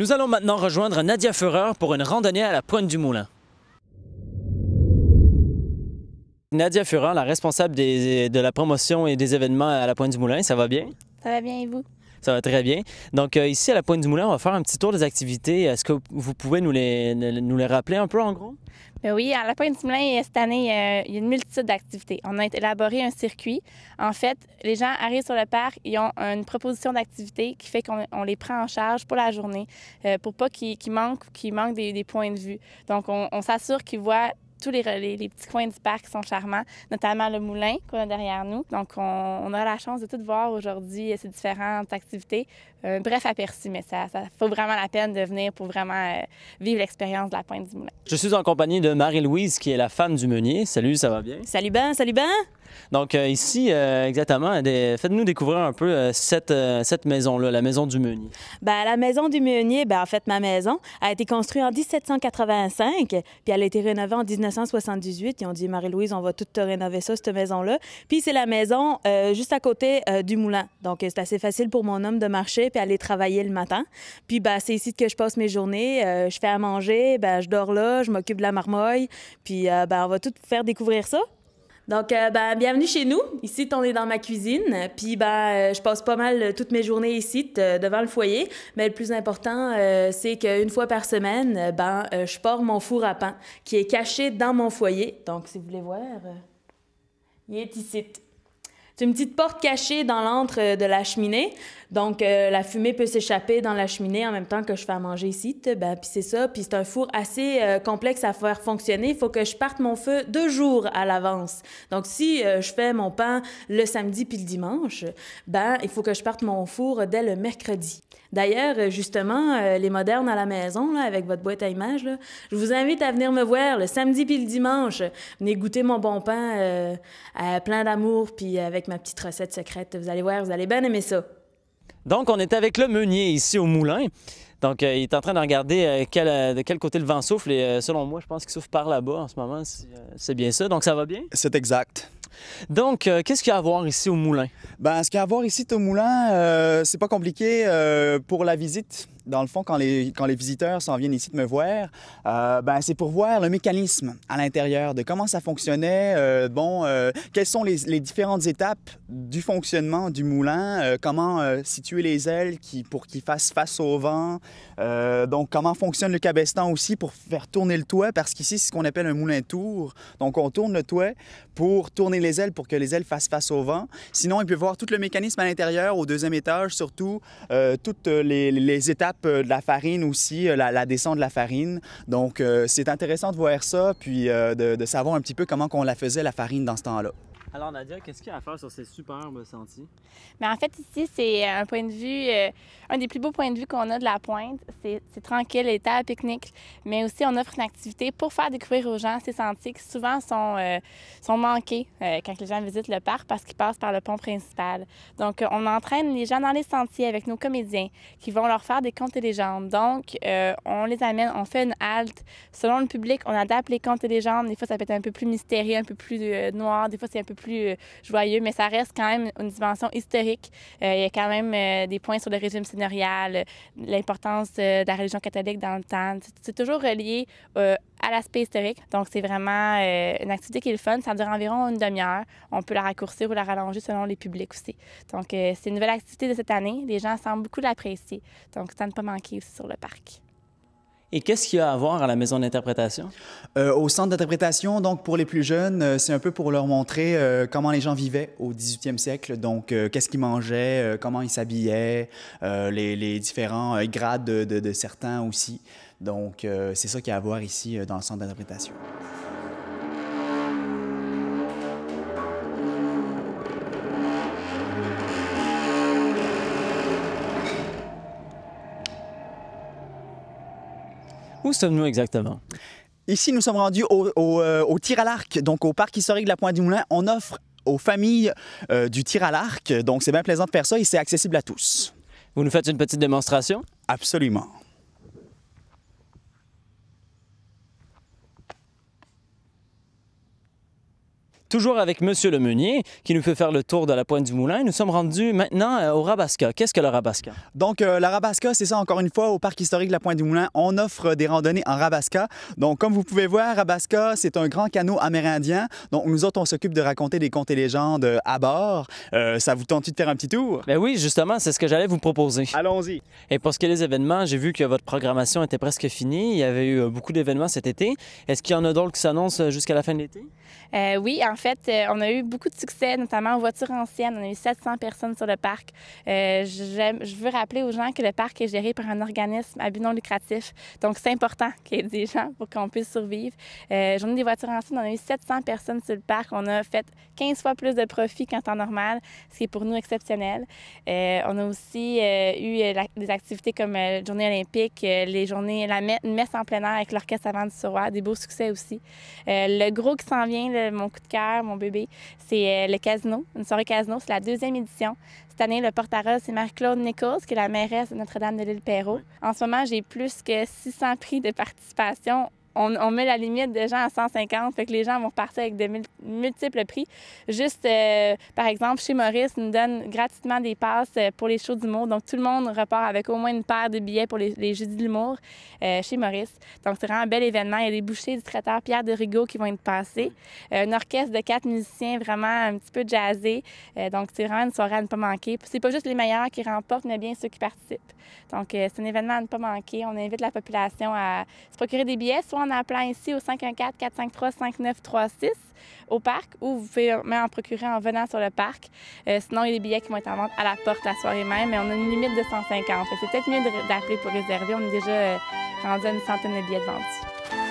Nous allons maintenant rejoindre Nadia Führer pour une randonnée à la pointe du moulin. Nadia Führer, la responsable de la promotion et des événements à la pointe du moulin, ça va bien? Ça va bien et vous? Ça va très bien. Donc, euh, ici, à la Pointe du Moulin, on va faire un petit tour des activités. Est-ce que vous pouvez nous les, nous les rappeler un peu, en gros? Ben oui, à la Pointe du Moulin, euh, cette année, euh, il y a une multitude d'activités. On a élaboré un circuit. En fait, les gens arrivent sur le parc, ils ont une proposition d'activités qui fait qu'on les prend en charge pour la journée, pour pas qu'ils qu manquent, qu'ils des, points de vue. Donc, on s'assure qu'ils voient tous les, petits coins du parc sont charmants, notamment le moulin qu'on a derrière nous. Donc, on, a la chance de tout voir aujourd'hui, euh, ces différentes activités. Euh, bref aperçu, mais ça, ça vaut vraiment la peine de venir pour vraiment euh, vivre l'expérience de la pointe du moulin. Je suis en compagnie de Marie-Louise, qui est la femme du meunier. Salut, ça va bien? Salut Ben, salut Ben! Donc euh, ici, euh, exactement, faites-nous découvrir un peu euh, cette, maison-là, la maison du Meunier. Ben, la maison du Meunier, bien, en fait, ma maison a été construite en 1785, puis elle a été rénovée en 1978. et ont dit, Marie-Louise, on va tout te rénover ça, cette maison-là. Puis c'est la maison juste à côté du moulin. Donc c'est assez facile pour mon homme de marcher puis aller travailler le matin. Puis bah c'est ici que je passe mes journées. je fais à manger, ben, je dors là, je m'occupe de la marmoille. Puis on va tout faire découvrir ça. Donc, euh, ben, bienvenue chez nous. Ici, on est dans ma cuisine. Puis, ben, euh, je passe pas mal euh, toutes mes journées ici, devant le foyer. Mais le plus important, c'est qu'une fois par semaine, ben, je porte mon four à pain qui est caché dans mon foyer. Donc, si vous voulez voir, il est ici une petite porte cachée dans l'antre euh, de la cheminée. Donc, euh, la fumée peut s'échapper dans la cheminée en même temps que je fais à manger ici. Ben, puis c'est ça. Puis c'est un four assez euh, complexe à faire fonctionner. Il faut que je parte mon feu deux jours à l'avance. Donc, si je fais mon pain le samedi puis le dimanche, ben, il faut que je parte mon four dès le mercredi. D'ailleurs, justement, les modernes à la maison, là, avec votre boîte à images, là, je vous invite à venir me voir le samedi puis le dimanche. Venez goûter mon bon pain à plein d'amour puis avec ma petite recette secrète. Vous allez voir, vous allez bien aimer ça. Donc, on est avec le meunier ici au moulin. Donc, euh, il est en train de regarder euh, euh, de quel côté le vent souffle. Et selon moi, je pense qu'il souffle par là-bas en ce moment. C'est bien ça. Donc, ça va bien? C'est exact. Donc, qu'est-ce qu'il y a à voir ici au moulin? Ben, ce qu'il y a à voir ici au moulin, c'est pas compliqué pour la visite dans le fond, quand les, quand les visiteurs s'en viennent ici de me voir, euh, ben, c'est pour voir le mécanisme à l'intérieur de comment ça fonctionnait, euh, bon, euh, quelles sont les, les, différentes étapes du fonctionnement du moulin, comment situer les ailes qui, pour qu'ils fassent face au vent, donc comment fonctionne le cabestan aussi pour faire tourner le toit, parce qu'ici, c'est ce qu'on appelle un moulin tour. Donc, on tourne le toit pour tourner les ailes pour que les ailes fassent face au vent. Sinon, ils peut voir tout le mécanisme à l'intérieur, au deuxième étage surtout, toutes les, les étapes euh, de la farine aussi, euh, la, descente de la farine. Donc, euh, c'est intéressant de voir ça, puis de, de, savoir un petit peu comment qu'on la faisait, la farine, dans ce temps-là. Alors, Nadia, qu'est-ce qu'il y a à faire sur ces superbes sentiers? Mais en fait, ici, c'est euh, un point de vue, euh, un des plus beaux points de vue qu'on a de la pointe. C'est tranquille, l'état à pique-nique, mais aussi on offre une activité pour faire découvrir aux gens ces sentiers qui souvent sont, euh, manqués quand les gens visitent le parc parce qu'ils passent par le pont principal. Donc, on entraîne les gens dans les sentiers avec nos comédiens qui vont leur faire des contes et légendes. Donc, on les amène, on fait une halte. Selon le public, on adapte les contes et légendes. Des fois, ça peut être un peu plus mystérieux, un peu plus noir. Des fois, c'est un peu plus plus euh, joyeux, mais ça reste quand même une dimension historique. Euh, il y a quand même euh, des points sur le régime seigneurial, l'importance de la religion catholique dans le temps. C'est toujours relié à l'aspect historique. Donc, c'est vraiment une activité qui est le fun. Ça dure environ une demi-heure. On peut la raccourcir ou la rallonger selon les publics aussi. Donc, c'est une nouvelle activité de cette année. Les gens semblent beaucoup l'apprécier. Donc, ça ne pas manquer aussi sur le parc. Et qu'est-ce qu'il y a à voir à la maison d'interprétation? Euh, au centre d'interprétation, donc pour les plus jeunes, euh, c'est un peu pour leur montrer euh, comment les gens vivaient au 18e siècle. Donc, qu'est-ce qu'ils mangeaient, comment ils s'habillaient, les, différents grades de, de, certains aussi. Donc, c'est ça qu'il y a à voir ici dans le centre d'interprétation. Où sommes-nous exactement Ici, nous sommes rendus euh, au, tir à l'arc, donc au parc historique de la Pointe du Moulin. On offre aux familles euh, du tir à l'arc, donc c'est bien plaisant de faire ça et c'est accessible à tous. Vous nous faites une petite démonstration Absolument. toujours avec Monsieur le Meunier, qui nous fait faire le tour de la pointe du moulin. Nous sommes rendus maintenant euh, au Rabasca. Qu'est-ce que le Rabasca? Donc, euh, le Rabasca, c'est ça, encore une fois, au parc historique de la pointe du moulin, on offre des randonnées en Rabasca. Donc, comme vous pouvez voir, Rabasca, c'est un grand canot amérindien. Donc, nous autres, on s'occupe de raconter des contes et légendes euh, à bord. ça vous tente de faire un petit tour? Ben oui, justement, c'est ce que j'allais vous proposer. Allons-y. Et pour ce qui est des événements, j'ai vu que votre programmation était presque finie. Il y avait eu beaucoup d'événements cet été. Est-ce qu'il y en a d'autres qui s'annoncent jusqu'à la fin de l'été? oui, fait, euh, on a eu beaucoup de succès, notamment aux voitures anciennes. On a eu 700 personnes sur le parc. Euh, je veux rappeler aux gens que le parc est géré par un organisme à but non lucratif. Donc, c'est important qu'il y ait des gens pour qu'on puisse survivre. Euh, journée des voitures anciennes, on a eu 700 personnes sur le parc. On a fait 15 fois plus de profits qu'en temps normal, ce qui est pour nous exceptionnel. on a aussi eu des activités comme journée olympique, les journées, la messe en plein air avec l'orchestre avant du soir, des beaux succès aussi. le gros qui s'en vient, mon coup de cœur, mon bébé, c'est euh, le casino, une soirée casino. C'est la deuxième édition. Cette année, le porte-parole, c'est Marie-Claude Nichols, qui est la mairesse de notre dame de lîle pérou En ce moment, j'ai plus que 600 prix de participation on, met la limite des gens à 150, fait que les gens vont repartir avec de multiples prix. Juste, euh, par exemple, chez Maurice, ils nous donne gratuitement des passes euh, pour les shows d'humour. Donc, tout le monde repart avec au moins une paire de billets pour les, les jeudis euh, chez Maurice. Donc, c'est vraiment un bel événement. Il y a des bouchers du traiteur Pierre de Rigaud qui vont être passés Un orchestre de quatre musiciens vraiment un petit peu jazzés. donc, c'est vraiment une soirée à ne pas manquer. C'est pas juste les meilleurs qui remportent, mais bien ceux qui participent. Donc, c'est un événement à ne pas manquer. On invite la population à se procurer des billets, en appelant ici au 514-453-5936 au parc ou vous pouvez en procurer en venant sur le parc. Euh, sinon, il y a des billets qui vont être en vente à la porte la soirée même, mais on a une limite de 150. C'est peut-être mieux d'appeler pour réserver. On est déjà euh, rendu à une centaine de billets de vente.